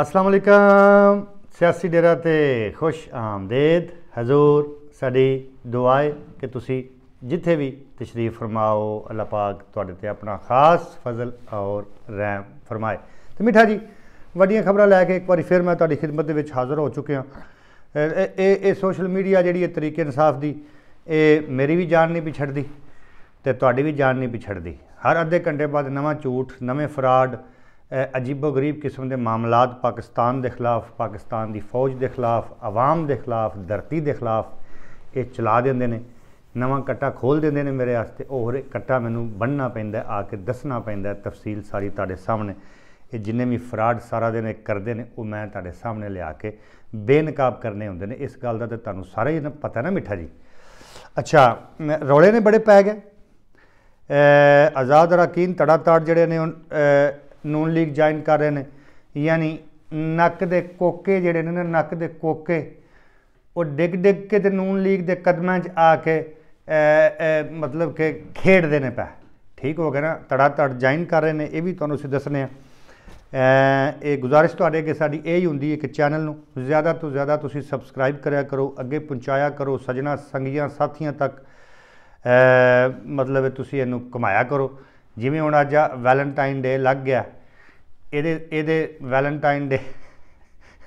ਅਸਲਾਮ ਅਲੈਕਮ ਸਿਆਸੀ ਡੇਰਾ ਤੇ ਖੁਸ਼ ਆਮਦੇਦ ਹਜ਼ੂਰ ਸਾਡੀ ਦੁਆਏ ਕਿ ਤੁਸੀਂ ਜਿੱਥੇ ਵੀ ਤਸ਼ਰੀਫ ਫਰਮਾਓ ਅੱਲਾਹ ਪਾਕ ਤੁਹਾਡੇ ਤੇ ਆਪਣਾ ਖਾਸ ਫਜ਼ਲ ਔਰ ਰਹਿਮ ਫਰਮਾਏ ਤੇ ਮਿੱਠਾ ਜੀ ਵੱਡੀਆਂ ਖਬਰਾਂ ਲੈ ਕੇ ਇੱਕ ਵਾਰੀ ਫਿਰ ਮੈਂ ਤੁਹਾਡੀ ਖidmat ਦੇ ਵਿੱਚ ਹਾਜ਼ਰ ਹੋ ਚੁੱਕਿਆ ਇਹ ਇਹ ਸੋਸ਼ਲ ਮੀਡੀਆ ਜਿਹੜੀ ਇਹ ਤਰੀਕੇ ਇਨਸਾਫ ਦੀ ਇਹ ਮੇਰੀ ਵੀ ਜਾਨ ਨਹੀਂ ਪਿਛੜਦੀ ਤੇ ਤੁਹਾਡੀ ਵੀ ਜਾਨ ਨਹੀਂ ਪਿਛੜਦੀ ਹਰ ਅੱਧੇ ਘੰਟੇ ਬਾਅਦ ਨਵਾਂ ਝੂਠ ਨਵੇਂ ਫਰਾਡ अजीबो गरीब किस्म के मामलात पाकिस्तान के खिलाफ पाकिस्तान की फौज के खिलाफ आवाम के खिलाफ धरती के खिलाफ ये चला देंगे ने नवा कट्टा खोल देंगे ने मेरे वास्ते और कट्टा मैं बनना पैदा आके दसना पैदा तफसील सारी ते सामने ये जिन्हें भी फ्राड सारा दिन करते हैं वो मैं ते सामने लिया के बेनकाब करने होंगे ने इस गल का तो तुम सारे ही पता ना मिठा जी अच्छा रौले ने बड़े पै गए आज़ाद राकीन तड़ाताड़ जड़े ने ਨੂਨ ਲੀਗ ਜੁਆਇਨ ਕਰ ਰਹੇ ਨੇ ਯਾਨੀ ਨੱਕ ਦੇ ਕੋਕੇ ਜਿਹੜੇ ਨੇ ਨੱਕ ਦੇ ਕੋਕੇ ਉਹ ਡਿੱਗ ਡਿੱਗ ਕੇ ਤੇ ਨੂਨ ਲੀਗ ਦੇ ਕਦਮਾਂ 'ਚ ਆ ਕੇ ਮਤਲਬ ਕਿ ਖੇਡਦੇ ਨੇ ਪੈ ਠੀਕ ਹੋ ਗਿਆ ਨਾ ਤੜਾ ਤੜ ਜੁਆਇਨ ਕਰ ਰਹੇ ਨੇ ਇਹ ਵੀ ਤੁਹਾਨੂੰ ਅਸੀਂ ਦੱਸਨੇ ਆ ਇਹ ਗੁਜ਼ਾਰਿਸ਼ ਤੁਹਾਡੇ ਕੇ ਸਾਡੀ ਇਹ ਹੀ ਹੁੰਦੀ ਹੈ ਕਿ ਚੈਨਲ ਨੂੰ ਜ਼ਿਆਦਾ ਤੋਂ ਜ਼ਿਆਦਾ ਤੁਸੀਂ ਸਬਸਕ੍ਰਾਈਬ ਕਰਿਆ ਕਰੋ ਅੱਗੇ ਪਹੁੰਚਾਇਆ ਕਰੋ ਸਜਣਾ ਸੰਗੀਆਂ ਸਾਥੀਆਂ ਤੱਕ ਮਤਲਬ ਤੁਸੀਂ ਇਹਨੂੰ ਕਮਾਇਆ ਕਰੋ ਜਿਵੇਂ ਹੁਣ ਅੱਜ ਵੈਲੈਂਟਾਈਨ ਡੇ ਲੱਗ ਗਿਆ ਇਹਦੇ ਇਹਦੇ ਵੈਲੈਂਟਾਈਨ ਡੇ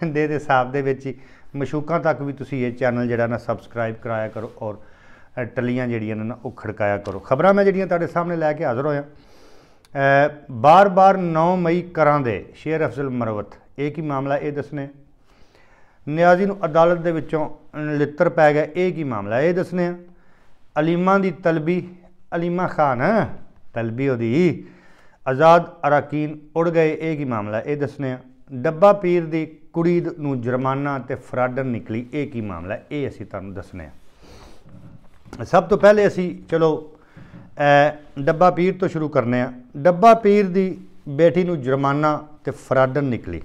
ਦੇ ਦੇ ਹਿਸਾਬ ਦੇ ਵਿੱਚ ਹੀ ਮਸ਼ੂਕਾਂ ਤੱਕ ਵੀ ਤੁਸੀਂ ਇਹ ਚੈਨਲ ਜਿਹੜਾ ਨਾ ਸਬਸਕ੍ਰਾਈਬ ਕਰਾਇਆ ਕਰੋ ਔਰ ਟੱਲੀਆਂ ਜਿਹੜੀਆਂ ਨੇ ਨਾ ਉਹ ਖੜਕਾਇਆ ਕਰੋ ਖਬਰਾਂ ਮੈਂ ਜਿਹੜੀਆਂ ਤੁਹਾਡੇ ਸਾਹਮਣੇ ਲੈ ਕੇ ਹਾਜ਼ਰ ਹੋਇਆ ਬਾਰ-ਬਾਰ 9 ਮਈ ਕਰਾਂ ਦੇ ਸ਼ੇਰ ਅਫਜ਼ਲ ਮਰਵਤ ਇਹ ਕੀ ਮਾਮਲਾ ਇਹ ਦੱਸਨੇ ਨਿਆਜ਼ੀ ਨੂੰ ਅਦਾਲਤ ਦੇ ਵਿੱਚੋਂ ਲਿੱਤਰ ਪੈ ਗਿਆ ਇਹ ਕੀ ਮਾਮਲਾ ਇਹ ਦੱਸਨੇ ਅਲੀਮਾ ਦੀ ਤਲਬੀ ਅਲੀਮਾ ਖਾਨ ਤਲਬੀ ਉਹਦੀ ਆਜ਼ਾਦ ਅਰਾਕੀਨ ਉੜ ਗਏ ਇਹ ਕੀ ਮਾਮਲਾ ਇਹ ਦੱਸਨੇ ਆ ਡੱਬਾ ਪੀਰ ਦੀ ਕੁੜੀ ਨੂੰ ਜੁਰਮਾਨਾ ਤੇ ਫਰਾਡਨ ਨਿਕਲੀ ਇਹ ਕੀ ਮਾਮਲਾ ਇਹ ਅਸੀਂ ਤੁਹਾਨੂੰ ਦੱਸਨੇ ਆ ਸਭ ਤੋਂ ਪਹਿਲੇ ਅਸੀਂ ਚਲੋ ਡੱਬਾ ਪੀਰ ਤੋਂ ਸ਼ੁਰੂ ਕਰਨੇ ਆ ਡੱਬਾ ਪੀਰ ਦੀ ਬੇਟੀ ਨੂੰ ਜੁਰਮਾਨਾ ਤੇ ਫਰਾਡਨ ਨਿਕਲੀ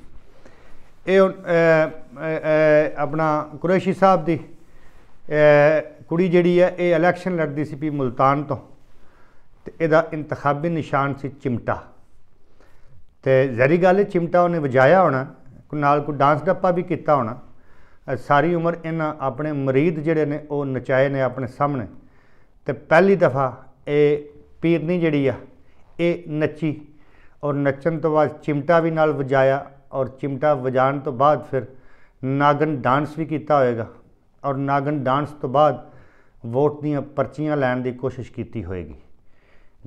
ਇਹ ਆਪਣਾ ਕੁਰੈਸ਼ੀ ਸਾਹਿਬ ਦੀ ਕੁੜੀ ਜਿਹੜੀ ਹੈ ਇਹ ਇਲੈਕਸ਼ਨ ਲੜਦੀ ਸੀ ਪੀ ਮੁਲਤਾਨ ਤੋਂ ਤੇ ਇਹਦਾ ਇੰਤਖਾਬੀ ਨਿਸ਼ਾਨ ਸੀ ਚਿਮਟਾ ਤੇ ਜ਼ਰੀ ਗੱਲ ਚਿਮਟਾ ਉਹਨੇ ਵਜਾਇਆ ਹੋਣਾ ਨਾਲ ਕੋ ਡਾਂਸ ਡੱਪਾ ਵੀ ਕੀਤਾ ਹੋਣਾ ਸਾਰੀ ਉਮਰ ਇਹਨਾਂ ਆਪਣੇ ਮਰੀਦ ਜਿਹੜੇ ਨੇ ਉਹ ਨਚਾਏ ਨੇ ਆਪਣੇ ਸਾਹਮਣੇ ਤੇ ਪਹਿਲੀ ਦਫਾ ਇਹ ਪੀਰਨੀ ਜਿਹੜੀ ਆ ਇਹ ਨੱਚੀ ਔਰ ਨੱਚਣ ਤੋਂ ਬਾਅਦ ਚਿਮਟਾ ਵੀ ਨਾਲ ਵਜਾਇਆ ਔਰ ਚਿਮਟਾ ਵਜਾਣ ਤੋਂ ਬਾਅਦ ਫਿਰ ਨਾਗਨ ਡਾਂਸ ਵੀ ਕੀਤਾ ਹੋਵੇਗਾ ਔਰ ਨਾਗਨ ਡਾਂਸ ਤੋਂ ਬਾਅਦ ਵੋਟ ਦੀਆਂ ਪਰਚੀਆਂ ਲੈਣ ਦੀ ਕੋਸ਼ਿਸ਼ ਕੀਤੀ ਹੋਵੇਗੀ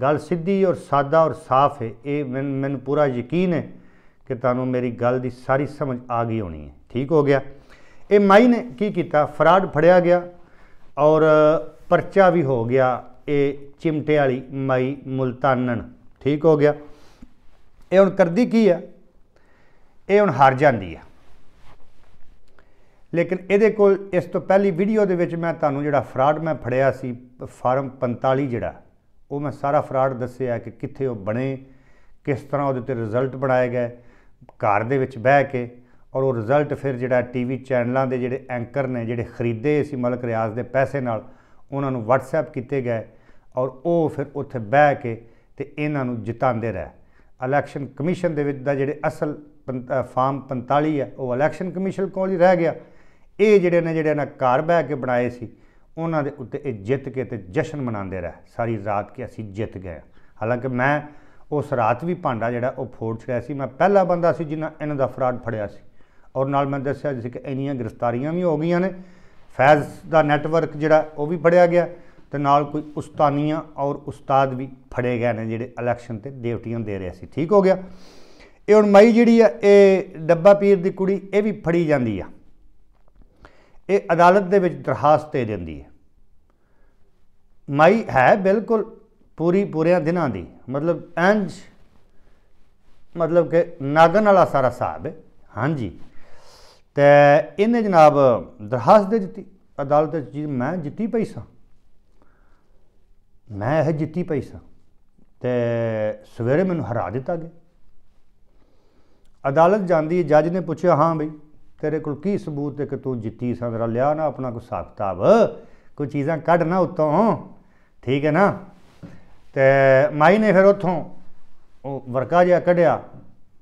ਗੱਲ ਸਿੱਧੀ ਔਰ ਸਾਦਾ ਔਰ ਸਾਫ਼ ਹੈ ਇਹ ਮੈਨੂੰ ਪੂਰਾ ਯਕੀਨ ਹੈ ਕਿ ਤੁਹਾਨੂੰ ਮੇਰੀ ਗੱਲ ਦੀ ਸਾਰੀ ਸਮਝ ਆ ਗਈ ਹੋਣੀ ਹੈ ਠੀਕ ਹੋ ਗਿਆ ਇਹ ਮਾਈ ਨੇ ਕੀ ਕੀਤਾ ਫਰਾਡ ਫੜਿਆ ਗਿਆ ਔਰ ਪਰਚਾ ਵੀ ਹੋ ਗਿਆ ਇਹ ਚਿਮਟੇ ਵਾਲੀ ਮਾਈ ਮੁਲਤਾਨਨ ਠੀਕ ਹੋ ਗਿਆ ਇਹ ਹੁਣ ਕਰਦੀ ਕੀ ਆ ਇਹ ਹੁਣ ਹਾਰ ਜਾਂਦੀ ਆ ਲੇਕਿਨ ਇਹਦੇ ਕੋਲ ਇਸ ਤੋਂ ਪਹਿਲੀ ਵੀਡੀਓ ਦੇ ਵਿੱਚ ਮੈਂ ਤੁਹਾਨੂੰ ਜਿਹੜਾ ਫਰਾਡ ਮੈਂ ਫੜਿਆ ਸੀ ਫਾਰਮ 45 ਜਿਹੜਾ ਉਹ ਮੈਂ ਸਾਰਾ ਫਰਾਡ ਦੱਸਿਆ ਕਿ ਕਿੱਥੇ ਉਹ ਬਣੇ ਕਿਸ ਤਰ੍ਹਾਂ ਉਹਦੇ ਤੇ ਰਿਜ਼ਲਟ ਬਣਾਇਆ ਗਿਆ ਘਰ ਦੇ ਵਿੱਚ ਬਹਿ ਕੇ ਔਰ ਉਹ ਰਿਜ਼ਲਟ ਫਿਰ ਜਿਹੜਾ ਟੀਵੀ ਚੈਨਲਾਂ ਦੇ ਜਿਹੜੇ ਐਂਕਰ ਨੇ ਜਿਹੜੇ ਖਰੀਦੇ ਸੀ ਮਲਕ ਰਿਆਜ਼ ਦੇ ਪੈਸੇ ਨਾਲ ਉਹਨਾਂ ਨੂੰ WhatsApp ਕੀਤੇ ਗਏ ਔਰ ਉਹ ਫਿਰ ਉੱਥੇ ਬਹਿ ਕੇ ਤੇ ਇਹਨਾਂ ਨੂੰ ਜਿਤਾਉਂਦੇ ਰਹੇ ਇਲੈਕਸ਼ਨ ਕਮਿਸ਼ਨ ਦੇ ਵਿੱਚ ਦਾ ਜਿਹੜੇ ਅਸਲ ਫਾਰਮ 45 ਹੈ ਉਹ ਇਲੈਕਸ਼ਨ ਕਮਿਸ਼ਨ ਕੋਲ ਹੀ ਰਹਿ ਗਿਆ ਇਹ ਜਿਹੜੇ ਨੇ ਜਿਹੜੇ ਨਾ ਘਰ ਬਹਿ ਕੇ ਬਣਾਏ ਸੀ ਉਹਨਾਂ ਦੇ ਉੱਤੇ ਇਹ ਜਿੱਤ ਕੇ ਤੇ ਜਸ਼ਨ ਮਨਾਉਂਦੇ ਰਹੇ ਸਾਰੀ ਰਾਤ ਕਿ ਅਸੀਂ ਜਿੱਤ ਗਏ ਹਾਲਾਂਕਿ ਮੈਂ ਉਸ ਰਾਤ ਵੀ ਭਾਂਡਾ ਜਿਹੜਾ ਉਹ ਫੋੜ ਛੜਿਆ ਸੀ ਮੈਂ ਪਹਿਲਾ ਬੰਦਾ ਸੀ ਜਿਨ੍ਹਾਂ ਇਹਨਾਂ ਦਾ ਫਰਾਡ ਫੜਿਆ ਸੀ ਔਰ ਨਾਲ ਮੈਂ ਦੱਸਿਆ ਜਿਸ ਕਿ ਇੰਨੀਆਂ ਗ੍ਰਿਫਤਾਰੀਆਂ ਵੀ ਹੋ ਗਈਆਂ ਨੇ ਫੈਜ਼ ਦਾ ਨੈਟਵਰਕ ਜਿਹੜਾ ਉਹ ਵੀ ਫੜਿਆ ਗਿਆ ਤੇ ਨਾਲ ਕੋਈ ਉਸਤਾਨੀਆਂ ਔਰ ਉਸਤਾਦ ਵੀ ਫੜੇ ਗਏ ਨੇ ਜਿਹੜੇ ਇਲੈਕਸ਼ਨ ਤੇ ਡਿਊਟੀਆਂ ਦੇ ਰਹੇ ਸੀ ਠੀਕ ਹੋ ਗਿਆ ਇਹ ਹੁਣ ਮਈ ਜਿਹੜੀ ਆ ਇਹ ਡੱਬਾ ਪੀਰ ਦੀ ਕੁੜੀ ਇਹ ਵੀ ਫੜੀ ਜਾਂਦੀ ਆ ਇਹ ਅਦਾਲਤ ਦੇ ਵਿੱਚ ਦਰਖਾਸਤ ਦੇ ਦਿੰਦੀ ਹੈ ਮਾਈ ਹੈ ਬਿਲਕੁਲ ਪੂਰੀ ਪੂਰਿਆਂ ਦਿਨਾਂ ਦੀ ਮਤਲਬ ਇੰਜ ਮਤਲਬ ਕਿ ਨਾਗਨ ਵਾਲਾ ਸਾਰਾ ਸਾਹਿਬ ਹਾਂਜੀ ਤੇ ਇਹਨੇ ਜਨਾਬ ਦਰਖਾਸਤ ਦੇ ਦਿੱਤੀ ਅਦਾਲਤ ਦੇ ਜੀ ਮੈਂ ਜਿੱਤੀ ਪਈ ਸਾਂ ਮੈਂ ਇਹ ਜਿੱਤੀ ਪਈ ਸਾਂ ਤੇ ਸਵੇਰੇ ਮੈਨੂੰ ਹਰਾ ਦਿੱਤਾ ਗਿਆ ਅਦਾਲਤ ਜਾਂਦੀ ਜੱਜ ਨੇ ਪੁੱਛਿਆ ਹਾਂ ਬਈ ਤੇਰੇ ਕੋਲ ਕੀ ਸਬੂਤ ਹੈ ਕਿ ਤੂੰ ਜਿੱਤੀ ਸੰਦਰਾ ਲਿਆ ਨਾ ਆਪਣਾ ਕੋ ਸਾਖਤਾਬ ਕਿਤਾਬ ਕੋਈ ਚੀਜ਼ਾਂ ਕੱਢ ਨਾ ਉਤੋਂ ਠੀਕ ਹੈ ਨਾ ਤੇ ਮਾਈ ਨੇ ਫਿਰ ਉੱਥੋਂ ਉਹ ਵਰਕਾ ਜਿਹਾ ਕੱਢਿਆ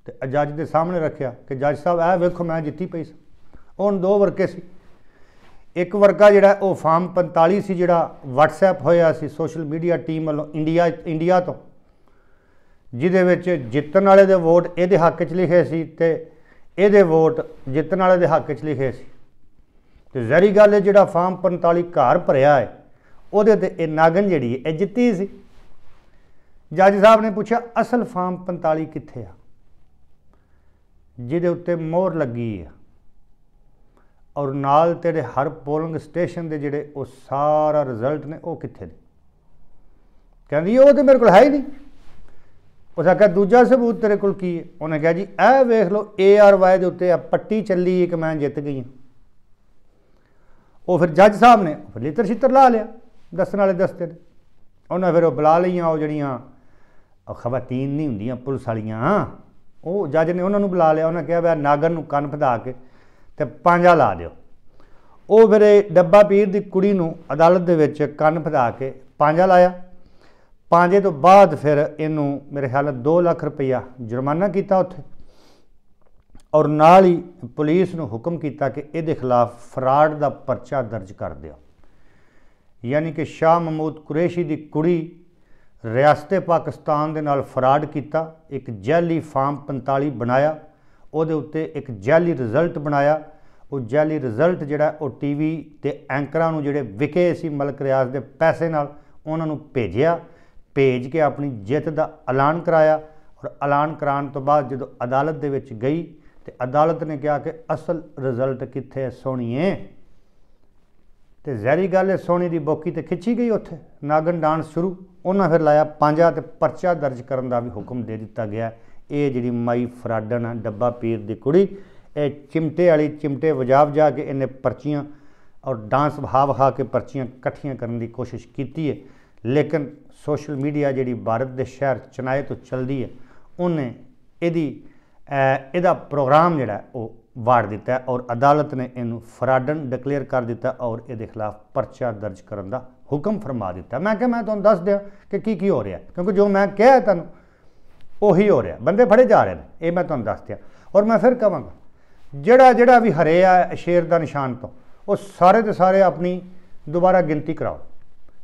ਤੇ ਜੱਜ ਦੇ ਸਾਹਮਣੇ ਰੱਖਿਆ ਕਿ ਜੱਜ ਸਾਹਿਬ ਇਹ ਵੇਖੋ ਮੈਂ ਜਿੱਤੀ ਪਈ ਸੀ ਉਹਨ ਦੋ ਵਰਕੇ ਸੀ ਇੱਕ ਵਰਕਾ ਜਿਹੜਾ ਉਹ ਫਾਰਮ 45 ਸੀ ਜਿਹੜਾ ਵਟਸਐਪ ਹੋਇਆ ਸੀ ਸੋਸ਼ਲ ਮੀਡੀਆ ਟੀਮ ਵੱਲੋਂ ਇੰਡੀਆ ਇੰਡੀਆ ਤੋਂ ਜਿਹਦੇ ਵਿੱਚ ਜਿੱਤਣ ਵਾਲੇ ਦੇ ਵੋਟ ਇਹਦੇ ਹੱਕ 'ਚ ਲਿਖੇ ਸੀ ਤੇ ਇਹਦੇ ਵੋਟ ਜਿੱਤਣ ਵਾਲੇ ਦੇ ਹੱਕ 'ਚ ਲਿਖੇ ਸੀ ਤੇ ਜ਼ਰੀ ਗੱਲ ਹੈ ਜਿਹੜਾ ਫਾਰਮ 45 ਘਰ ਭਰਿਆ ਹੈ ਉਹਦੇ ਤੇ ਇਹ ਨਾਗਨ ਜਿਹੜੀ ਹੈ ਇਹ ਜਿੱਤੀ ਸੀ ਜੱਜ ਸਾਹਿਬ ਨੇ ਪੁੱਛਿਆ ਅਸਲ ਫਾਰਮ 45 ਕਿੱਥੇ ਆ ਜਿਹਦੇ ਉੱਤੇ ਮੋਹਰ ਲੱਗੀ ਆ ਔਰ ਨਾਲ ਤੇਰੇ ਹਰ ਪੋਲਿੰਗ ਸਟੇਸ਼ਨ ਦੇ ਜਿਹੜੇ ਉਹ ਸਾਰਾ ਰਿਜ਼ਲਟ ਨੇ ਉਹ ਕਿੱਥੇ ਨੇ ਕਹਿੰਦੀ ਉਹ ਤੇ ਮੇਰੇ ਕੋਲ ਹੈ ਹੀ ਨਹੀਂ ਉਹਦਾ ਕਹਿੰਦਾ ਦੂਜਾ ਸਬੂਤ ਤੇਰੇ ਕੋਲ ਕੀ ਹੈ ਉਹਨੇ ਕਿਹਾ ਜੀ ਇਹ ਵੇਖ ਲਓ ਏ ਆਰ ਵਾਈ ਦੇ ਉੱਤੇ ਆ ਪੱਟੀ ਚੱਲੀ ਇੱਕ ਮੈਂ ਜਿੱਤ ਗਈ ਹਾਂ ਉਹ ਫਿਰ ਜੱਜ ਸਾਹਿਬ ਨੇ ਫਿਰ ਲੇਤਰ ਛਿੱਤਰ ਲਾ ਲਿਆ ਦੱਸਣ ਵਾਲੇ ਦੱਸਦੇ ਨੇ ਉਹਨਾਂ ਫਿਰ ਉਹ ਬੁਲਾ ਲਈਆਂ ਉਹ ਜਿਹੜੀਆਂ ਉਹ ਖਵਤੀਨ ਨਹੀਂ ਹੁੰਦੀਆਂ ਪੁਲਿਸ ਵਾਲੀਆਂ ਉਹ ਜੱਜ ਨੇ ਉਹਨਾਂ ਨੂੰ ਬੁਲਾ ਲਿਆ ਉਹਨਾਂ ਕਿਹਾ ਵੀ ਨਾਗਰ ਨੂੰ ਕੰਨ ਫਦਾ ਕੇ ਤੇ ਪਾਂਜਾ ਲਾ ਦਿਓ ਉਹ ਫਿਰ ਡੱਬਾ ਪੀਰ ਦੀ ਕੁੜੀ ਨੂੰ ਅਦਾਲਤ ਦੇ ਵਿੱਚ ਕੰਨ ਫਦਾ ਕੇ ਪਾਂਜਾ ਲਾਇਆ ਪਾਂਜੇ ਤੋਂ ਬਾਅਦ ਫਿਰ ਇਹਨੂੰ ਮੇਰੇ ਖਿਆਲ 2 ਲੱਖ ਰੁਪਇਆ ਜੁਰਮਾਨਾ ਕੀਤਾ ਉੱਥੇ ਔਰ ਨਾਲ ਹੀ ਪੁਲਿਸ ਨੂੰ ਹੁਕਮ ਕੀਤਾ ਕਿ ਇਹਦੇ ਖਿਲਾਫ ਫਰਾਡ ਦਾ ਪਰਚਾ ਦਰਜ ਕਰ ਦਿਓ ਯਾਨੀ ਕਿ ਸ਼ਾਹ ਮਹਮੂਦ ਕੁਰੇਸ਼ੀ ਦੀ ਕੁੜੀ ਰਿਆਸਤੇ ਪਾਕਿਸਤਾਨ ਦੇ ਨਾਲ ਫਰਾਡ ਕੀਤਾ ਇੱਕ ਜੈਲੀ ਫਾਰਮ 45 ਬਣਾਇਆ ਉਹਦੇ ਉੱਤੇ ਇੱਕ ਜੈਲੀ ਰਿਜ਼ਲਟ ਬਣਾਇਆ ਉਹ ਜੈਲੀ ਰਿਜ਼ਲਟ ਜਿਹੜਾ ਉਹ ਟੀਵੀ ਤੇ ਐਂਕਰਾਂ ਨੂੰ ਜਿਹੜੇ ਵਿਕੇ ਸੀ ਮਲਕ ਰਿਆਸ ਦੇ ਪੈਸੇ ਨਾਲ ਉਹਨਾਂ ਨੂੰ ਭੇਜਿਆ ਭੇਜ ਕੇ ਆਪਣੀ ਜਿੱਤ ਦਾ ਐਲਾਨ ਕਰਾਇਆ ਔਰ ਐਲਾਨ ਕਰਾਉਣ ਤੋਂ ਬਾਅਦ ਜਦੋਂ ਅਦਾਲਤ ਦੇ ਵਿੱਚ ਗਈ ਤੇ ਅਦਾਲਤ ਨੇ ਕਿਹਾ ਕਿ ਅਸਲ ਰਿਜ਼ਲਟ ਕਿੱਥੇ ਹੈ ਸੋਣੀਏ ਤੇ ਜ਼ਹਿਰੀ ਗੱਲ ਹੈ ਸੋਣੀ ਦੀ ਬੋਕੀ ਤੇ ਖਿੱਚੀ ਗਈ ਉੱਥੇ ਨਾਗਨ ਡਾਂਸ ਸ਼ੁਰੂ ਉਹਨਾਂ ਫਿਰ ਲਾਇਆ ਪੰਜਾ ਤੇ ਪਰਚਾ ਦਰਜ ਕਰਨ ਦਾ ਵੀ ਹੁਕਮ ਦੇ ਦਿੱਤਾ ਗਿਆ ਇਹ ਜਿਹੜੀ ਮਾਈ ਫਰਾਡਨ ਡੱਬਾ ਪੀਰ ਦੀ ਕੁੜੀ ਇਹ ਚਿਮਟੇ ਵਾਲੀ ਚਿਮਟੇ ਵਜਾਵ ਜਾ ਕੇ ਇਹਨੇ ਪਰਚੀਆਂ ਔਰ ਡਾਂਸ ਭਾਵ ਹਾ ਕੇ ਪਰਚੀਆਂ ਇਕੱਠੀਆਂ ਕਰਨ ਦੀ ਕੋਸ਼ਿਸ਼ ਕੀਤੀ ਹੈ ਲੇਕਿਨ ਸੋਸ਼ਲ ਮੀਡੀਆ ਜਿਹੜੀ ਭਾਰਤ ਦੇ ਸ਼ਹਿਰ ਚਨਾਏ ਤੋਂ ਚਲਦੀ ਹੈ ਉਹਨੇ ਇਹਦੀ ਇਹਦਾ ਪ੍ਰੋਗਰਾਮ ਜਿਹੜਾ ਉਹ ਵਾੜ ਦਿੱਤਾ ਔਰ ਅਦਾਲਤ ਨੇ ਇਹਨੂੰ ਫਰਾਡਨ ਡਿਕਲੇਅਰ ਕਰ ਦਿੱਤਾ ਔਰ ਇਹਦੇ ਖਿਲਾਫ ਪਰਚਾ ਦਰਜ ਕਰਨ ਦਾ ਹੁਕਮ ਫਰਮਾ ਦਿੱਤਾ ਮੈਂ ਕਿਹਾ ਮੈਂ ਤੁਹਾਨੂੰ ਦੱਸ ਦਿਆਂ ਕਿ ਕੀ ਕੀ ਹੋ ਰਿਹਾ ਕਿਉਂਕਿ ਜੋ ਮੈਂ ਕਿਹਾ ਤੁਹਾਨੂੰ ਉਹੀ ਹੋ ਰਿਹਾ ਬੰਦੇ ਫੜੇ ਜਾ ਰਹੇ ਨੇ ਇਹ ਮੈਂ ਤੁਹਾਨੂੰ ਦੱਸ ਦਿਆਂ ਔਰ ਮੈਂ ਫਿਰ ਕਹਾਂਗਾ ਜਿਹੜਾ ਜਿਹੜਾ ਵੀ ਹਰੇ ਆ ਸ਼ੇਰ ਦਾ ਨਿਸ਼ਾਨ ਤੋਂ ਉਹ ਸਾਰੇ ਦੇ ਸਾਰੇ ਆਪਣੀ ਦੁਬਾਰਾ ਗਿਣਤੀ ਕਰਾਓ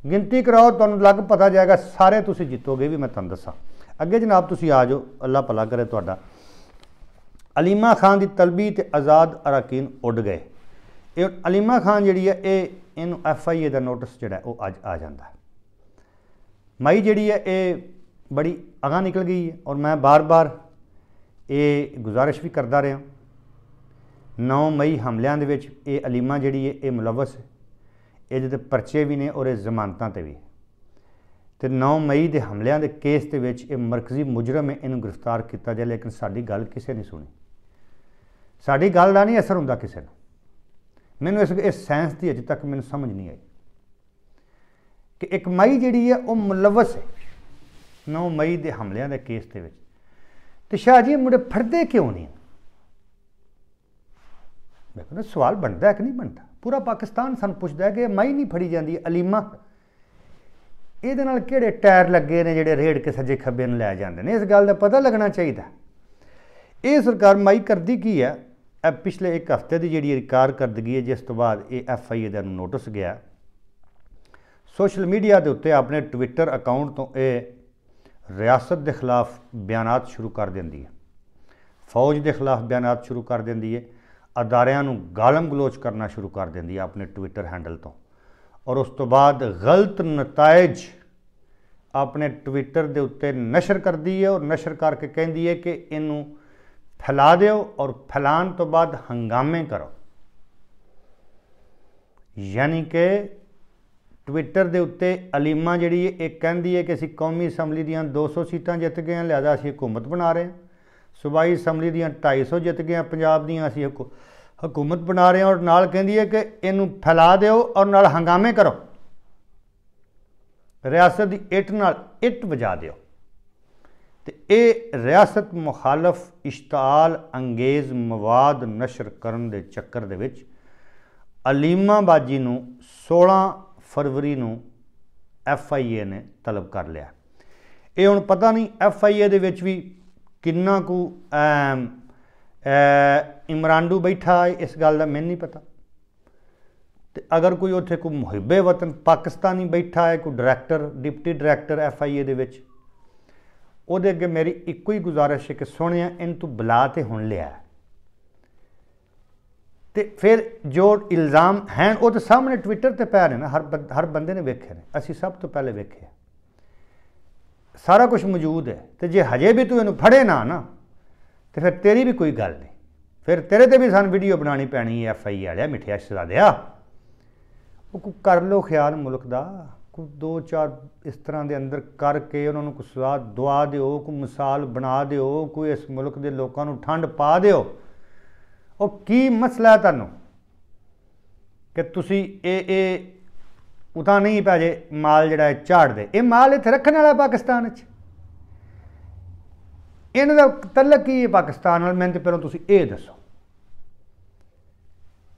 ਗਿਣਤੀ ਕਰਾਓ ਤੁਹਾਨੂੰ ਲੱਗ ਪਤਾ ਜਾਏਗਾ ਸਾਰੇ ਤੁਸੀਂ ਜਿੱਤੋਗੇ ਵੀ ਮੈਂ ਤੁਹਾਨੂੰ ਦੱਸਾਂ ਅੱਗੇ ਜਨਾਬ ਤੁਸੀਂ ਆ ਜਾਓ ਅੱਲਾ ਭਲਾ ਕਰੇ ਤੁਹਾਡਾ ਅਲੀਮਾ ਖਾਨ ਦੀ ਤਲਬੀ ਤੇ ਆਜ਼ਾਦ ਅਰਾਕੀਨ ਉੱਡ ਗਏ ਇਹ ਅਲੀਮਾ ਖਾਨ ਜਿਹੜੀ ਹੈ ਇਹ ਇਹਨੂੰ F I A the notice ਜਿਹੜਾ ਉਹ ਅੱਜ ਆ ਜਾਂਦਾ ਮਈ ਜਿਹੜੀ ਹੈ ਇਹ ਬੜੀ ਅਗਾ ਨਿਕਲ ਗਈ ਹੈ ਔਰ ਮੈਂ ਬਾਰ-ਬਾਰ ਇਹ ਗੁਜ਼ਾਰਿਸ਼ ਵੀ ਕਰਦਾ ਰਿਹਾ 9 ਮਈ ਹਮਲਿਆਂ ਦੇ ਵਿੱਚ ਇਹ ਅਲੀਮਾ ਜਿਹੜੀ ਹੈ ਇਹ ਮਲਵਸ ਹੈ ਇਹਦੇ ਤੇ ਪਰਚੇ ਵੀ ਨੇ ਔਰ ਇਹ ਜ਼ਮਾਨਤਾਂ ਤੇ ਵੀ ਤੇ 9 ਮਈ ਦੇ ਹਮਲਿਆਂ ਦੇ ਕੇਸ ਦੇ ਵਿੱਚ ਇਹ ਮਰਕਜ਼ੀ ਮੁਜਰਮ ਹੈ ਇਹਨੂੰ ਗ੍ਰਿਫਤਾਰ ਕੀਤਾ ਜਾ ਲੇਕਿਨ ਸਾਡੀ ਗੱਲ ਕਿਸੇ ਨੇ ਸੁਣੀ ਸਾਡੀ ਗੱਲ ਦਾ ਨਹੀਂ ਅਸਰ ਹੁੰਦਾ ਕਿਸੇ ਨੂੰ ਮੈਨੂੰ ਇਸ ਇਸ ਸਾਇੰਸ ਦੀ ਅਜੇ ਤੱਕ ਮੈਨੂੰ ਸਮਝ ਨਹੀਂ ਆਈ ਕਿ 1 ਮਈ ਜਿਹੜੀ ਹੈ ਉਹ ਮੁਲਵਸ ਹੈ 9 ਮਈ ਦੇ ਹਮਲਿਆਂ ਦੇ ਕੇਸ ਦੇ ਵਿੱਚ ਤੇ ਸ਼ਾਹ ਜੀ ਮੁੜੇ ਫਿਰਦੇ ਕਿਉਂ ਨਹੀਂ ਮੈਨੂੰ ਸਵਾਲ ਬਣਦਾ ਹੈ ਕਿ ਨਹੀਂ ਬਣਦਾ ਪੂਰਾ ਪਾਕਿਸਤਾਨ ਸਾਨੂੰ ਪੁੱਛਦਾ ਹੈ ਕਿ ਮਾਈ ਨਹੀਂ ਫੜੀ ਜਾਂਦੀ ਅਲੀਮਾ ਇਹਦੇ ਨਾਲ ਕਿਹੜੇ ਟਾਇਰ ਲੱਗੇ ਨੇ ਜਿਹੜੇ ਰੇੜ ਕੇ ਸੱਜੇ ਖੱਬੇ ਨੂੰ ਲੈ ਜਾਂਦੇ ਨੇ ਇਸ ਗੱਲ ਦਾ ਪਤਾ ਲੱਗਣਾ ਚਾਹੀਦਾ ਇਹ ਸਰਕਾਰ ਮਾਈ ਕਰਦੀ ਕੀ ਹੈ ਇਹ ਪਿਛਲੇ ਇੱਕ ਹਫਤੇ ਦੀ ਜਿਹੜੀ ਰਿਕਾਰ ਕਰਦਗੀ ਹੈ ਜਿਸ ਤੋਂ ਬਾਅਦ ਇਹ ਐਫ ਆਈ ਦਾ ਨੋਟਿਸ ਗਿਆ ਸੋਸ਼ਲ ਮੀਡੀਆ ਦੇ ਉੱਤੇ ਆਪਣੇ ਟਵਿੱਟਰ ਅਕਾਊਂਟ ਤੋਂ ਇਹ ਰਿਆਸਤ ਦੇ ਖਿਲਾਫ ਬਿਆਨਾਤ ਸ਼ੁਰੂ ਕਰ ਦਿੰਦੀ ਹੈ ਫੌਜ ਦੇ ਖਿਲਾਫ ਬਿਆਨਾਤ ਸ਼ੁਰੂ ਕਰ ਦਿੰਦੀ ਹੈ ਅਦਾਰਿਆਂ ਨੂੰ ਗਾਲਮ ਗਲੋਚ ਕਰਨਾ ਸ਼ੁਰੂ ਕਰ ਦਿੰਦੀ ਹੈ ਆਪਣੇ ਟਵਿੱਟਰ ਹੈਂਡਲ ਤੋਂ ਔਰ ਉਸ ਤੋਂ ਬਾਅਦ ਗਲਤ ਨਤਾਇਜ ਆਪਣੇ ਟਵਿੱਟਰ ਦੇ ਉੱਤੇ ਨਸ਼ਰ ਕਰਦੀ ਹੈ ਔਰ ਨਸ਼ਰ ਕਰਕੇ ਕਹਿੰਦੀ ਹੈ ਕਿ ਇਹਨੂੰ ਫੈਲਾ ਦਿਓ ਔਰ ਫੈਲਾਣ ਤੋਂ ਬਾਅਦ ਹੰਗਾਮੇ ਕਰੋ ਯਾਨੀ ਕਿ ਟਵਿੱਟਰ ਦੇ ਉੱਤੇ ਅਲੀਮਾ ਜਿਹੜੀ ਇਹ ਕਹਿੰਦੀ ਹੈ ਕਿ ਅਸੀਂ ਕੌਮੀ ਅਸੈਂਬਲੀ ਦੀਆਂ 200 ਸੀਟਾਂ ਜਿੱਤ ਗਏ ਹਾਂ ਲਿਆਦਾ ਅਸੀਂ ਹਕੂਮਤ ਬਣਾ ਰਹੇ ਹਾਂ ਸੁਬਾਈ ਅਸੈਂਬਲੀ ਦੀਆਂ 250 ਜਿੱਤ ਗਿਆ ਪੰਜਾਬ ਦੀਆਂ ਅਸੀਂ ਹਕੂਮਤ ਬਣਾ ਰਹੇ ਹਾਂ ਔਰ ਨਾਲ ਕਹਿੰਦੀ ਹੈ ਕਿ ਇਹਨੂੰ ਫੈਲਾ ਦਿਓ ਔਰ ਨਾਲ ਹੰਗਾਮੇ ਕਰੋ ਰਿਆਸਤ ਦੀ ਇੱਟ ਨਾਲ ਇੱਟ ਵਜਾ ਦਿਓ ਤੇ ਇਹ ਰਿਆਸਤ ਮੁਖਾਲਫ ਇਸ਼ਤਾਲ ਅੰਗੇਜ਼ ਮਵਾਦ ਨਸ਼ਰ ਕਰਨ ਦੇ ਚੱਕਰ ਦੇ ਵਿੱਚ ਅਲੀਮਾ ਬਾਜੀ ਨੂੰ 16 ਫਰਵਰੀ ਨੂੰ ਐਫ ਆਈ ਏ ਨੇ ਤਲਬ ਕਰ ਲਿਆ ਇਹ ਹੁਣ ਪਤਾ ਨਹੀਂ ਐਫ ਆਈ ਏ ਦੇ ਵਿੱਚ ਵੀ ਕਿੰਨਾ ਕੁ ਇਮਰਾਨਡੂ ਬੈਠਾ ਇਸ ਗੱਲ ਦਾ ਮੈਨੂੰ ਨਹੀਂ ਪਤਾ ਤੇ ਅਗਰ ਕੋਈ ਉੱਥੇ ਕੋਈ ਮੁਹੱਬੇ ਵਤਨ ਪਾਕਿਸਤਾਨੀ ਬੈਠਾ ਹੈ ਕੋਈ ਡਾਇਰੈਕਟਰ ਡਿਪਟੀ ਡਾਇਰੈਕਟਰ ਐਫਆਈਏ ਦੇ ਵਿੱਚ ਉਹਦੇ ਅੱਗੇ ਮੇਰੀ ਇੱਕੋ ਹੀ ਗੁਜ਼ਾਰਿਸ਼ ਹੈ ਕਿ ਸੋਹਣਿਆ ਇਹਨ ਤੂੰ ਬੁਲਾ ਤੇ ਹੁਣ ਲਿਆ ਤੇ ਫਿਰ ਜੋ ਇਲਜ਼ਾਮ ਹੈ ਉਹ ਤਾਂ ਸਾਹਮਣੇ ਟਵਿੱਟਰ ਤੇ ਪਿਆ ਰਹੇ ਨੇ ਹਰ ਹਰ ਬੰਦੇ ਨੇ ਵੇਖੇ ਨੇ ਅਸੀਂ ਸਭ ਤੋਂ ਪਹਿਲੇ ਵੇਖਿਆ ਸਾਰਾ ਕੁਝ ਮੌਜੂਦ ਹੈ ਤੇ ਜੇ ਹਜੇ ਵੀ ਤੂੰ ਇਹਨੂੰ ਫੜੇ ਨਾ ਨਾ ਤੇ ਫਿਰ ਤੇਰੀ ਵੀ ਕੋਈ ਗੱਲ ਨਹੀਂ ਫਿਰ ਤੇਰੇ ਤੇ ਵੀ ਸਾਨੂੰ ਵੀਡੀਓ ਬਣਾਣੀ ਪੈਣੀ ਐ ਐਫ ਆਈ ਵਾਲਿਆ ਮਿੱਠਿਆ ਦਿਆ ਉਹ ਕੋ ਕਰ ਲੋ ਖਿਆਲ ਮੁਲਕ ਦਾ ਕੋ ਦੋ ਚਾਰ ਇਸ ਤਰ੍ਹਾਂ ਦੇ ਅੰਦਰ ਕਰਕੇ ਉਹਨਾਂ ਨੂੰ ਕੋ ਸਵਾਦ ਦੁਆ ਦਿਓ ਕੋ ਮਿਸਾਲ ਬਣਾ ਦਿਓ ਕੋਈ ਇਸ ਮੁਲਕ ਦੇ ਲੋਕਾਂ ਨੂੰ ਠੰਡ ਪਾ ਦਿਓ ਉਹ ਕੀ ਮਸਲਾ ਤੁਹਾਨੂੰ ਕਿ ਤੁਸੀਂ ਇਹ ਇਹ ਉਤਾਂ ਨਹੀਂ ਭਾਜੇ ਮਾਲ ਜਿਹੜਾ ਝਾੜ ਦੇ ਇਹ ਮਾਲ ਇੱਥੇ ਰੱਖਣ ਵਾਲਾ ਪਾਕਿਸਤਾਨ ਵਿੱਚ ਇਹਨਾਂ ਦਾ ਤਲਕ ਕੀ ਹੈ ਪਾਕਿਸਤਾਨ ਨਾਲ ਮੈਂ ਤੇ ਪਹਿਲਾਂ ਤੁਸੀਂ ਇਹ ਦੱਸੋ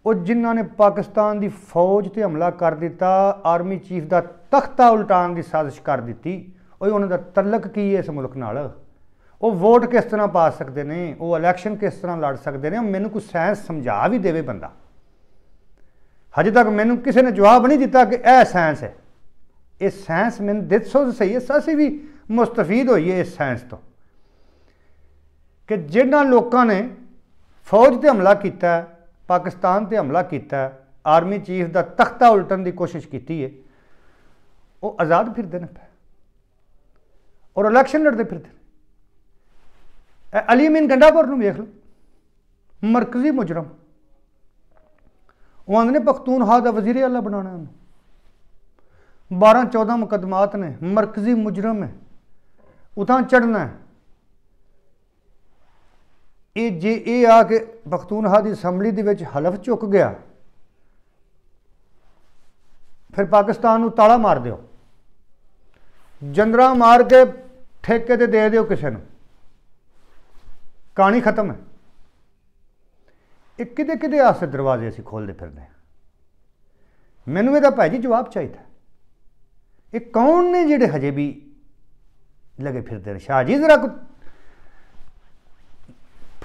ਉਹ ਜਿਨ੍ਹਾਂ ਨੇ ਪਾਕਿਸਤਾਨ ਦੀ ਫੌਜ ਤੇ ਹਮਲਾ ਕਰ ਦਿੱਤਾ ਆਰਮੀ ਚੀਫ ਦਾ ਤਖਤਾ ਉਲਟਾਉਣ ਦੀ ਸਾਜ਼ਿਸ਼ ਕਰ ਦਿੱਤੀ ਉਹ ਉਹਨਾਂ ਦਾ ਤਲਕ ਕੀ ਹੈ ਇਸ ਮੁਲਕ ਨਾਲ ਉਹ ਵੋਟ ਕਿਸ ਤਰ੍ਹਾਂ ਪਾ ਸਕਦੇ ਨੇ ਉਹ ਇਲੈਕਸ਼ਨ ਕਿਸ ਤਰ੍ਹਾਂ ਲੜ ਸਕਦੇ ਨੇ ਮੈਨੂੰ ਕੋਈ ਸਾਇੰਸ ਸਮਝਾ ਵੀ ਦੇਵੇ ਬੰਦਾ ਹਜੇ ਤੱਕ ਮੈਨੂੰ ਕਿਸੇ ਨੇ ਜਵਾਬ ਨਹੀਂ ਦਿੱਤਾ ਕਿ ਇਹ ਸਾਇੰਸ ਹੈ ਇਹ ਸਾਇੰਸ ਮੈਨੂੰ ਦੱਸੋ ਸਹੀ ਹੈ ਸਾਸੀ ਵੀ ਮੁਸਤਫੀਦ ਹੋਈਏ ਇਸ ਸਾਇੰਸ ਤੋਂ ਕਿ ਜਿਹਨਾਂ ਲੋਕਾਂ ਨੇ ਫੌਜ ਤੇ ਹਮਲਾ ਕੀਤਾ ਪਾਕਿਸਤਾਨ ਤੇ ਹਮਲਾ ਕੀਤਾ ਆਰਮੀ ਚੀਫ ਦਾ ਤਖਤਾ ਉਲਟਣ ਦੀ ਕੋਸ਼ਿਸ਼ ਕੀਤੀ ਹੈ ਉਹ ਆਜ਼ਾਦ ਫਿਰਦੇ ਨੇ ਔਰ ਇਲੈਕਸ਼ਨ ਲੜਦੇ ਫਿਰਦੇ ਨੇ ਅਲੀਮਿਨ ਗੰਡਾਪੁਰ ਨੂੰ ਵੇਖ ਲਓ ਮਰਕਜ਼ੀ ਮੁਜਰਮ ਉਹ ਆਂਦੇ ਨੇ ਪਖਤੂਨਹਾ ਦਾ ਵਜ਼ੀਰ ਅੱਲਾ ਬਣਾਉਣਾ ਉਹਨੂੰ 12 14 ਮੁਕਦਮਾਤ ਨੇ ਮਰਕਜ਼ੀ ਮੁਜਰਮ ਹੈ ਉਥਾਂ ਚੜਨਾ ਇਹ ਜੇ ਇਹ ਆ ਕੇ ਪਖਤੂਨਹਾ ਦੀ ਅਸੈਂਬਲੀ ਦੇ ਵਿੱਚ ਹਲਫ ਚੁੱਕ ਗਿਆ ਫਿਰ ਪਾਕਿਸਤਾਨ ਨੂੰ ਤਾਲਾ ਮਾਰ ਦਿਓ ਜੰਦਰਾ ਮਾਰ ਕੇ ਠੇਕੇ ਤੇ ਦੇ ਦਿਓ ਕਿਸੇ ਨੂੰ ਕਹਾਣੀ ਖਤਮ ਹੈ ਇਹ ਕਿਤੇ ਕਿਤੇ ਆਸੇ ਦਰਵਾਜ਼ੇ ਅਸੀਂ ਖੋਲਦੇ ਫਿਰਦੇ ਮੈਨੂੰ ਇਹਦਾ ਭਾਜੀ ਜਵਾਬ ਚਾਹੀਦਾ ਇਹ ਕੌਣ ਨੇ ਜਿਹੜੇ ਹਜੇ ਵੀ ਲਗੇ ਫਿਰਦੇ ਨੇ ਸ਼ਾਹ ਜੀ ਜ਼ਰਾ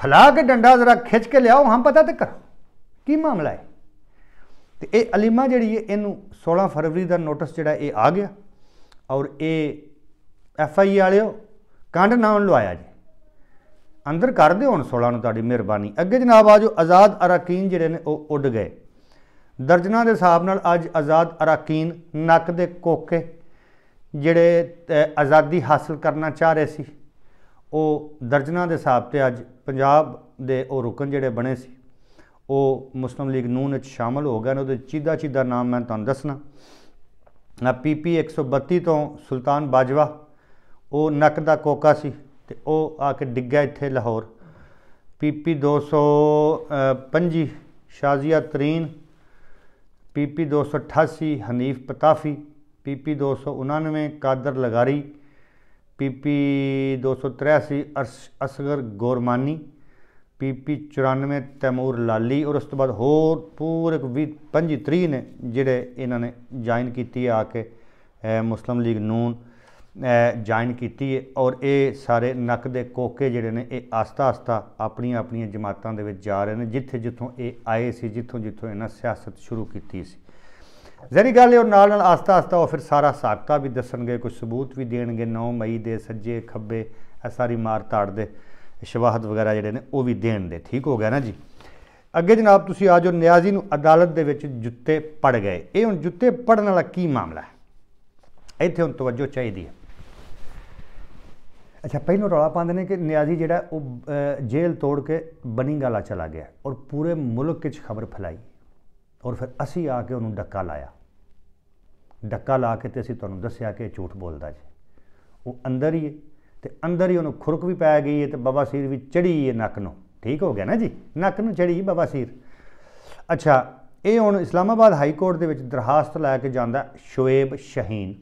ਫਲਾ ਕੇ ਡੰਡਾ ਜ਼ਰਾ ਖਿੱਚ ਕੇ ਲਿਆਓ ਹਾਂ ਪਤਾ ਤੇ ਕਰ ਕੀ ਮਾਮਲਾ ਹੈ ਤੇ ਇਹ ਅਲੀਮਾ ਜਿਹੜੀ ਹੈ ਇਹਨੂੰ 16 ਫਰਵਰੀ ਦਾ ਨੋਟਿਸ ਜਿਹੜਾ ਇਹ ਆ ਗਿਆ ਔਰ ਇਹ ਐਫ ਆਈ ਵਾਲਿਓ ਕੰਡ ਨਾਉਣ ਲਵਾਇਆ ਜੀ ਅੰਦਰ ਕਰ ਦਿਓ ਹੁਣ 16 ਨੂੰ ਤੁਹਾਡੀ ਮਿਹਰਬਾਨੀ ਅੱਗੇ ਜਨਾਬ ਆਜੋ ਆਜ਼ਾਦ ਅਰਾਕੀਨ ਜਿਹੜੇ ਨੇ ਉਹ ਉੱਡ ਗਏ ਦਰਜਨਾ ਦੇ ਹਿਸਾਬ ਨਾਲ ਅੱਜ ਆਜ਼ਾਦ ਅਰਾਕੀਨ ਨੱਕ ਦੇ ਕੋਕੇ ਜਿਹੜੇ ਆਜ਼ਾਦੀ ਹਾਸਲ ਕਰਨਾ ਚਾਹ ਰਹੇ ਸੀ ਉਹ ਦਰਜਨਾ ਦੇ ਹਿਸਾਬ ਤੇ ਅੱਜ ਪੰਜਾਬ ਦੇ ਉਹ ਰੁਕਨ ਜਿਹੜੇ ਬਣੇ ਸੀ ਉਹ ਮੁਸਲਿਮ ਲੀਗ ਨੂਨ ਵਿੱਚ ਸ਼ਾਮਲ ਹੋ ਗਏ ਨੇ ਉਹਦੇ ਚੀਦਾ ਚੀਦਾ ਨਾਮ ਮੈਂ ਤੁਹਾਨੂੰ ਦੱਸਣਾ ਨਾ ਪੀਪੀ 132 ਤੋਂ ਸੁਲਤਾਨ ਬਾਜਵਾ ਉਹ ਨੱਕ ਦਾ ਕੋਕਾ ਸੀ तो वो आके डिगे इतने लाहौर पी पी दो सौ पी शाजिया तरीन पी पी दो सौ अठासी हनीफ पताफी पी पी दो सौ उन्नवे कादर लगारी पी पी दो सौ त्रियासी अरश असगर गौरमानी पी चौरानवे तैमूर लाली और उस तो बाद होर पूरे भी पी त्री ने जोड़े इन्होंने जॉइन की आके मुस्लिम लीग नून ਜੁਆਇਨ ਕੀਤੀ ਹੈ ਔਰ ਇਹ ਸਾਰੇ ਨੱਕ ਦੇ ਕੋਕੇ ਜਿਹੜੇ ਨੇ ਇਹ ਆਸਤਾ ਆਸਤਾ ਆਪਣੀਆਂ ਆਪਣੀਆਂ ਜਮਾਤਾਂ ਦੇ ਵਿੱਚ ਜਾ ਰਹੇ ਨੇ ਜਿੱਥੇ ਜਿੱਥੋਂ ਇਹ ਆਏ ਸੀ ਜਿੱਥੋਂ ਜਿੱਥੋਂ ਇਹਨਾਂ ਸਿਆਸਤ ਸ਼ੁਰੂ ਕੀਤੀ ਸੀ ਜ਼ਰੀ ਗੱਲ ਇਹ ਨਾਲ ਨਾਲ ਆਸਤਾ ਆਸਤਾ ਉਹ ਫਿਰ ਸਾਰਾ ਸਾਖਤਾ ਵੀ ਦੱਸਣਗੇ ਕੁਝ ਸਬੂਤ ਵੀ ਦੇਣਗੇ 9 ਮਈ ਦੇ ਸੱਜੇ ਖੱਬੇ ਸਾਰੀ ਮਾਰ ਤਾੜ ਦੇ ਸ਼ਵਾਹਦ ਵਗੈਰਾ ਜਿਹੜੇ ਨੇ ਉਹ ਵੀ ਦੇਣ ਦੇ ਠੀਕ ਹੋ ਗਿਆ ਨਾ ਜੀ ਅੱਗੇ ਜਨਾਬ ਤੁਸੀਂ ਆਜੋ ਨਿਆਜ਼ੀ ਨੂੰ ਅਦਾਲਤ ਦੇ ਵਿੱਚ ਜੁੱਤੇ ਪੜ ਗਏ ਇਹ ਹੁਣ ਜੁੱਤੇ ਪੜਨ ਵਾਲਾ ਕੀ ਮਾਮਲਾ ਹੈ ਇੱਥੇ ਹੁਣ ਤਵੱਜੋ ਚਾਹੀਦੀ ਹੈ ਅੱਛਾ ਪਹਿਲੋਂ ਰੌਲਾ ਪਾਉਂਦੇ ਨੇ ਕਿ ਨਿਆਜ਼ੀ ਜਿਹੜਾ ਉਹ ਜੇਲ੍ਹ ਤੋੜ ਕੇ ਬਨੀਗਾਲਾ ਚਲਾ ਗਿਆ ਔਰ ਪੂਰੇ ਮੁਲਕ ਵਿੱਚ ਖਬਰ ਫੈਲਾਈ ਔਰ ਫਿਰ ਅਸੀਂ ਆ ਕੇ ਉਹਨੂੰ ਡੱਕਾ ਲਾਇਆ ਡੱਕਾ ਲਾ ਕੇ ਤੇ ਅਸੀਂ ਤੁਹਾਨੂੰ ਦੱਸਿਆ ਕਿ ਝੂਠ ਬੋਲਦਾ ਜੀ ਉਹ ਅੰਦਰ ਹੀ ਤੇ ਅੰਦਰ ਹੀ ਉਹਨੂੰ ਖੁਰਕ ਵੀ ਪੈ ਗਈ ਹੈ ਤੇ ਸੀਰ ਵੀ ਚੜੀ ਹੈ ਨੱਕ ਨੂੰ ਠੀਕ ਹੋ ਗਿਆ ਨਾ ਜੀ ਨੱਕ ਨੂੰ ਚੜੀ ਬਾਬਾ ਸੀਰ ਅੱਛਾ ਇਹ ਹੁਣ ਇਸਲਾਮਾਬਾਦ ਹਾਈ ਕੋਰਟ ਦੇ ਵਿੱਚ ਦਰਖਾਸਤ ਲੈ ਕੇ ਜਾਂਦਾ ਸ਼ੁਏਬ ਸ਼ਹੀਨ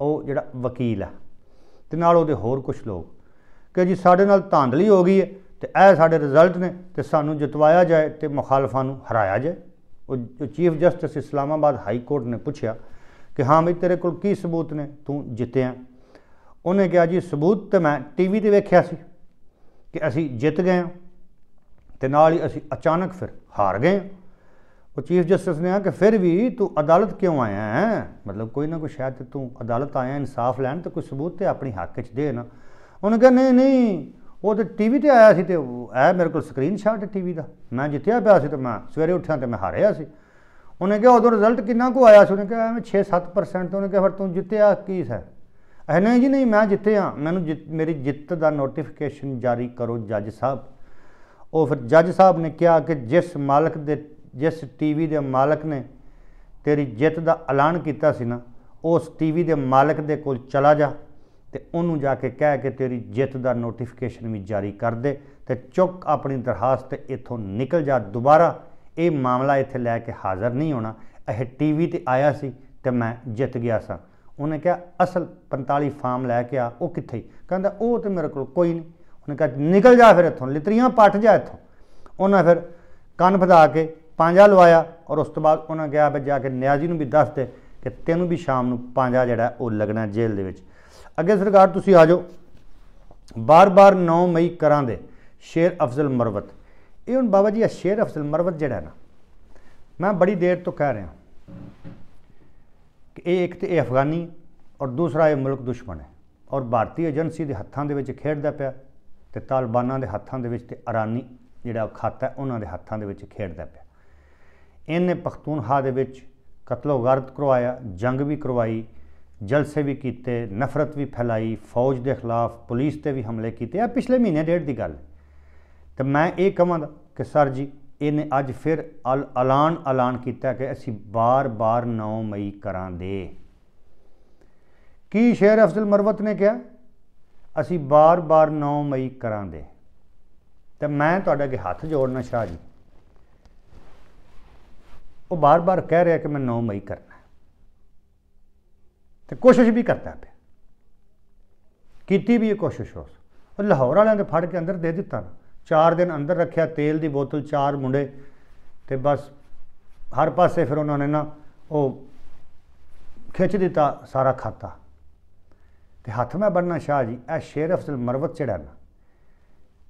ਉਹ ਜਿਹੜਾ ਵਕੀਲ ਆ ਤੇ ਨਾਲ ਉਹਦੇ ਹੋਰ ਕੁਝ ਲੋਕ ਕਿ ਜੀ ਸਾਡੇ ਨਾਲ ਧਾਂਦਲੀ ਹੋ ਗਈ ਹੈ ਤੇ ਇਹ ਸਾਡੇ ਰਿਜ਼ਲਟ ਨੇ ਤੇ ਸਾਨੂੰ ਜਿਤਵਾਇਆ ਜਾਏ ਤੇ ਮੁਖਾਲਫਾਂ ਨੂੰ ਹਰਾਇਆ ਜਾਏ ਉਹ ਜੋ chief justice Islamabad high court ਨੇ ਪੁੱਛਿਆ ਕਿ ਹਾਂ ਵੀ ਤੇਰੇ ਕੋਲ ਕੀ ਸਬੂਤ ਨੇ ਤੂੰ ਜਿੱਤਿਆ ਉਹਨੇ ਕਿਹਾ ਜੀ ਸਬੂਤ ਤੇ ਮੈਂ ਟੀਵੀ ਤੇ ਵੇਖਿਆ ਸੀ ਕਿ ਅਸੀਂ ਜਿੱਤ ਗਏ ਤੇ ਨਾਲ ਹੀ ਅਸੀਂ ਅਚਾਨਕ ਫਿਰ ਹਾਰ ਗਏ ਉਹ ਚੀਫ ਜਸਟਿਸ ਨੇ ਆ ਕਿ ਫਿਰ ਵੀ ਤੂੰ ਅਦਾਲਤ ਕਿਉਂ ਆਇਆ ਹੈ ਮਤਲਬ ਕੋਈ ਨਾ ਕੋਈ ਸ਼ਾਇਦ ਤੂੰ ਅਦਾਲਤ ਆਇਆ ਇਨਸਾਫ ਲੈਣ ਤੇ ਕੋਈ ਸਬੂਤ ਤੇ ਆਪਣੀ ਹੱਕ 'ਚ ਦੇ ਨਾ ਉਹਨੇ ਕਿਹਾ ਨਹੀਂ ਨਹੀਂ ਉਹ ਤੇ ਟੀਵੀ ਤੇ ਆਇਆ ਸੀ ਤੇ ਐ ਮੇਰੇ ਕੋਲ ਸਕਰੀਨਸ਼ਾਟ ਹੈ ਟੀਵੀ ਦਾ ਮੈਂ ਜਿੱਥੇ ਪਿਆ ਸੀ ਤੇ ਮੈਂ ਸਵੇਰੇ ਉੱਠਿਆ ਤੇ ਮੈਂ ਹਾਰਿਆ ਸੀ ਉਹਨੇ ਕਿਹਾ ਉਦੋਂ ਰਿਜ਼ਲਟ ਕਿੰਨਾ ਕੋ ਆਇਆ ਸੀ ਉਹਨੇ ਕਿਹਾ ਐਵੇਂ 6-7% ਤੇ ਉਹਨੇ ਕਿਹਾ ਫਿਰ ਤੂੰ ਜਿੱਤਿਆ ਕੀ ਹੈ ਐ ਨਹੀਂ ਜੀ ਨਹੀਂ ਮੈਂ ਜਿੱਤਿਆ ਮੈਨੂੰ ਮੇਰੀ ਜਿੱਤ ਦਾ ਨੋਟੀਫਿਕੇਸ਼ਨ ਜਾਰੀ ਕਰੋ ਜੱਜ ਸਾਹਿਬ ਉਹ ਫਿਰ ਜੱਜ ਸਾਹਿਬ ਨੇ ਕਿਹਾ ਕਿ ਜਿਸ ਮਾਲਕ ਦੇ ਜਿਸ ਟੀਵੀ ਦੇ ਮਾਲਕ ਨੇ ਤੇਰੀ ਜਿੱਤ ਦਾ ਐਲਾਨ ਕੀਤਾ ਸੀ ਨਾ ਉਸ ਟੀਵੀ ਦੇ ਮਾਲਕ ਦੇ ਕੋਲ ਚਲਾ ਜਾ ਤੇ ਉਹਨੂੰ ਜਾ ਕੇ ਕਹਿ ਕੇ ਤੇਰੀ ਜਿੱਤ ਦਾ ਨੋਟੀਫਿਕੇਸ਼ਨ ਵੀ ਜਾਰੀ ਕਰ ਦੇ ਤੇ ਚੁੱਕ ਆਪਣੀ ਦਰਖਾਸਤ ਇੱਥੋਂ ਨਿਕਲ ਜਾ ਦੁਬਾਰਾ ਇਹ ਮਾਮਲਾ ਇੱਥੇ ਲੈ ਕੇ ਹਾਜ਼ਰ ਨਹੀਂ ਹੋਣਾ ਇਹ ਟੀਵੀ ਤੇ ਆਇਆ ਸੀ ਤੇ ਮੈਂ ਜਿੱਤ ਗਿਆ ਸਾਂ ਉਹਨੇ ਕਿਹਾ ਅਸਲ 45 ਫਾਰਮ ਲੈ ਕੇ ਆ ਉਹ ਕਿੱਥੇ ਕਹਿੰਦਾ ਉਹ ਤੇ ਮੇਰੇ ਕੋਲ ਕੋਈ ਨਹੀਂ ਉਹਨੇ ਕਿਹਾ ਨਿਕਲ ਜਾ ਫਿਰ ਇੱਥੋਂ ਲਿਤਰੀਆਂ ਪੱਟ ਜਾ ਇੱਥੋਂ ਉਹਨਾਂ ਫਿਰ ਕੰਨ ਫਦਾ ਕੇ ਪਾਂਜਾ ਲਵਾਇਆ ਔਰ ਉਸ ਤੋਂ ਬਾਅਦ ਉਹਨਾਂ ਗਿਆ ਵੀ ਜਾ ਕੇ ਨਿਆਜ਼ੀ ਨੂੰ ਵੀ ਦੱਸ ਦੇ ਕਿ ਤੈਨੂੰ ਵੀ ਸ਼ਾਮ ਨੂੰ ਪਾਂਜਾ ਜਿਹੜਾ ਉਹ ਲੱਗਣਾ ਜੇਲ੍ਹ ਦੇ ਵਿੱਚ ਅੱਗੇ ਸਰਕਾਰ ਤੁਸੀਂ ਆ ਜਾਓ ਬਾਰ-ਬਾਰ 9 ਮਈ ਕਰਾਂ ਦੇ ਸ਼ੇਰ ਅਫਜ਼ਲ ਮਰਵਤ ਇਹ ਹੁਣ ਬਾਬਾ ਜੀ ਆ ਸ਼ੇਰ ਅਫਜ਼ਲ ਮਰਵਤ ਜਿਹੜਾ ਨਾ ਮੈਂ ਬੜੀ ਦੇਰ ਤੋਂ ਕਹਿ ਰਿਹਾ ਕਿ ਇਹ ਇੱਕ ਤੇ ਇਹ ਅਫਗਾਨੀ ਔਰ ਦੂਸਰਾ ਇਹ ਮੁਲਕ ਦੁਸ਼ਮਣ ਹੈ ਔਰ ਭਾਰਤੀ ਏਜੰਸੀ ਦੇ ਹੱਥਾਂ ਦੇ ਵਿੱਚ ਖੇਡਦਾ ਪਿਆ ਤੇ ਤਾਲਬਾਨਾਂ ਦੇ ਹੱਥਾਂ ਦੇ ਵਿੱਚ ਤੇ ਇਰਾਨੀ ਜਿਹੜਾ ਖਾਤਾ ਉਹਨਾਂ ਦੇ ਹੱਥਾਂ ਦੇ ਵਿੱਚ ਖੇਡਦਾ ਪਿਆ ਇਹਨੇ ਪਖਤੂਨਖਾ ਦੇ ਵਿੱਚ ਕਤਲੋ ਗਰਦ ਕਰਵਾਇਆ ਜੰਗ ਵੀ ਕਰਵਾਈ ਜਲਸੇ ਵੀ ਕੀਤੇ ਨਫ਼ਰਤ ਵੀ ਫੈਲਾਈ ਫੌਜ ਦੇ ਖਿਲਾਫ ਪੁਲਿਸ ਤੇ ਵੀ ਹਮਲੇ ਕੀਤੇ ਆ ਪਿਛਲੇ ਮਹੀਨੇ ਡੇਢ ਦੀ ਗੱਲ ਤੇ ਮੈਂ ਇਹ ਕਹਾਂਗਾ ਕਿ ਸਰ ਜੀ ਇਹਨੇ ਅੱਜ ਫਿਰ ਐਲਾਨ ਐਲਾਨ ਕੀਤਾ ਕਿ ਅਸੀਂ ਬਾਰ-ਬਾਰ 9 ਮਈ ਕਰਾਂਗੇ ਕੀ ਸ਼ੇਰ ਅਫਜ਼ਲ ਮਰਵਤ ਨੇ ਕਿਹਾ ਅਸੀਂ ਬਾਰ-ਬਾਰ 9 ਮਈ ਕਰਾਂਗੇ ਤੇ ਮੈਂ ਤੁਹਾਡੇ ਅੱਗੇ ਹੱਥ ਜੋੜਨਾ ਸ਼ਾਹ ਜੀ ਉਹ ਬਾਰ-ਬਾਰ ਕਹਿ ਰਿਹਾ ਕਿ ਮੈਂ 9 ਮਈ ਕਰਨਾ ਤੇ ਕੋਸ਼ਿਸ਼ ਵੀ ਕਰਦਾ ਪਿਆ ਕੀਤੀ ਵੀ ਇਹ ਕੋਸ਼ਿਸ਼ ਉਸ ਉਹ ਲਾਹੌਰ ਵਾਲਿਆਂ ਦੇ ਫੜ ਕੇ ਅੰਦਰ ਦੇ ਦਿੱਤਾ ਨਾ 4 ਦਿਨ ਅੰਦਰ ਰੱਖਿਆ ਤੇਲ ਦੀ ਬੋਤਲ ਚਾਰ ਮੁੰਡੇ ਤੇ ਬਸ ਹਰ ਪਾਸੇ ਫਿਰ ਉਹਨਾਂ ਨੇ ਨਾ ਉਹ ਖਿੱਚ ਦਿੱਤਾ ਸਾਰਾ ਖਾਤਾ ਤੇ ਹੱਥ ਮੈਂ ਬੰਨਣਾ ਸ਼ਾਹ ਜੀ ਇਹ ਸ਼ੇਰ ਅਫਜ਼ਲ ਮਰਵਤ ਜਿਹੜਾ ਨਾ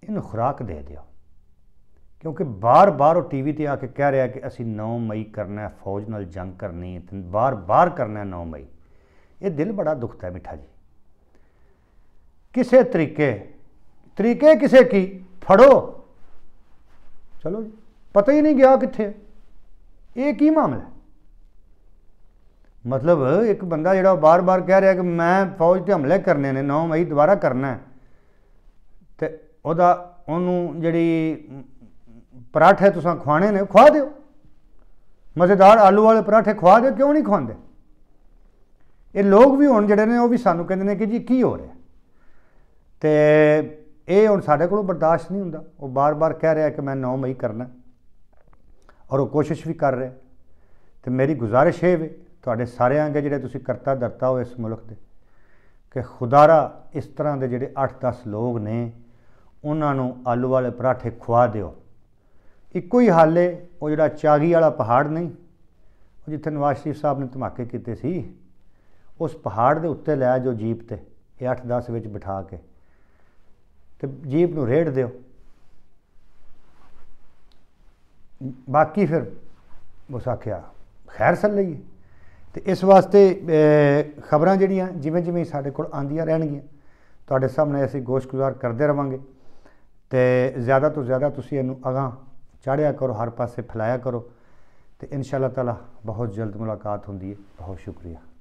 ਇਹਨੂੰ ਖੁਰਾਕ ਦੇ ਦਿਓ ਕਿਉਂਕਿ ਬਾਰ-ਬਾਰ ਉਹ ਟੀਵੀ ਤੇ ਆ ਕੇ ਕਹਿ ਰਿਹਾ ਕਿ ਅਸੀਂ 9 ਮਈ ਕਰਨਾ ਹੈ ਫੌਜ ਨਾਲ ਜੰਗ ਕਰਨੀ ਹੈ ਤੇ ਬਾਰ-ਬਾਰ ਕਰਨਾ ਹੈ 9 ਮਈ ਇਹ ਦਿਲ ਬੜਾ ਦੁਖਦਾ ਹੈ ਮਿੱਠਾ ਜੀ ਕਿਸੇ ਤਰੀਕੇ ਤਰੀਕੇ ਕਿਸੇ ਕੀ ਫੜੋ ਚਲੋ ਜੀ ਪਤਾ ਹੀ ਨਹੀਂ ਗਿਆ ਕਿੱਥੇ ਇਹ ਕੀ ਮਾਮਲਾ ਮਤਲਬ ਇੱਕ ਬੰਦਾ ਜਿਹੜਾ ਬਾਰ-ਬਾਰ ਕਹਿ ਰਿਹਾ ਕਿ ਮੈਂ ਫੌਜ ਤੇ ਹਮਲੇ ਕਰਨੇ ਨੇ 9 ਮਈ ਦੁਬਾਰਾ ਕਰਨਾ ਹੈ ਤੇ ਉਹਦਾ ਉਹਨੂੰ ਜਿਹੜੀ ਪਰਾਠੇ ਤੁਸੀਂ ਖਵਾਣੇ ਨੇ ਖਵਾ ਦਿਓ ਮਜ਼ੇਦਾਰ ਆਲੂ ਵਾਲੇ ਪਰਾਠੇ ਖਵਾ ਦਿਓ ਕਿਉਂ ਨਹੀਂ ਖਵਾਉਂਦੇ ਇਹ ਲੋਕ ਵੀ ਹੁਣ ਜਿਹੜੇ ਨੇ ਉਹ ਵੀ ਸਾਨੂੰ ਕਹਿੰਦੇ ਨੇ ਕਿ ਜੀ ਕੀ ਹੋ ਰਿਹਾ ਤੇ ਇਹ ਹੁਣ ਸਾਡੇ ਕੋਲੋਂ ਬਰਦਾਸ਼ਤ ਨਹੀਂ ਹੁੰਦਾ ਉਹ ਬਾਰ-ਬਾਰ ਕਹਿ ਰਿਹਾ ਕਿ ਮੈਂ 9 ਮਈ ਕਰਨਾ ਔਰ ਉਹ ਕੋਸ਼ਿਸ਼ ਵੀ ਕਰ ਰਿਹਾ ਤੇ ਮੇਰੀ ਗੁਜ਼ਾਰਿਸ਼ ਹੈ ਵੇ ਤੁਹਾਡੇ ਸਾਰਿਆਂ ਅੱਗੇ ਜਿਹੜੇ ਤੁਸੀਂ ਕਰਤਾ ਦਰਤਾ ਹੋ ਇਸ ਮੁਲਕ ਦੇ ਕਿ ਖੁਦਾਰਾ ਇਸ ਤਰ੍ਹਾਂ ਦੇ ਜਿਹੜੇ 8-10 ਲੋਕ ਨੇ ਉਹਨਾਂ ਨੂੰ ਆਲੂ ਵਾਲੇ ਪਰਾਠੇ ਖਵਾ ਦਿਓ ਇੱਕੋ ਹੀ ਹੱਲ ਹੈ ਉਹ ਜਿਹੜਾ ਚਾਗੀ ਵਾਲਾ ਪਹਾੜ ਨਹੀਂ ਉਹ ਜਿੱਥੇ ਨਵਾਜ਼ ਸ਼ਰੀਫ ਸਾਹਿਬ ਨੇ ਧਮਾਕੇ ਕੀਤੇ ਸੀ ਉਸ ਪਹਾੜ ਦੇ ਉੱਤੇ ਲੈ ਜੋ ਜੀਪ ਤੇ ਇਹ 8-10 ਵਿੱਚ ਬਿਠਾ ਕੇ ਤੇ ਜੀਪ ਨੂੰ ਰੇੜ ਦਿਓ ਬਾਕੀ ਫਿਰ ਉਹ ਸਾਖਿਆ ਖੈਰ ਸਨ ਲਈ ਤੇ ਇਸ ਵਾਸਤੇ ਖਬਰਾਂ ਜਿਹੜੀਆਂ ਜਿਵੇਂ ਜਿਵੇਂ ਸਾਡੇ ਕੋਲ ਆਂਦੀਆਂ ਰਹਿਣਗੀਆਂ ਤੁਹਾਡੇ ਸਾਹਮਣੇ ਅਸੀਂ ਗੋਸ਼ਗੁਜ਼ਾਰ ਕਰਦੇ ਰਵਾਂਗੇ ਤੇ ਜ਼ਿਆਦਾ ਤੋਂ ਜ਼ਿਆਦਾ ਤੁਸੀਂ ਇਹਨੂੰ ਅਗਾਹ ਚਾੜਿਆ ਕਰੋ ਹਰ ਪਾਸੇ ਫਲਾਇਆ ਕਰੋ ਤੇ ਇਨਸ਼ਾ ਅੱਲਾਹ ਤਾਲਾ ਬਹੁਤ ਜਲਦ ਮੁਲਾਕਾਤ ਹੁੰਦੀ ਹੈ ਬਹੁਤ ਸ਼ੁਕਰੀਆ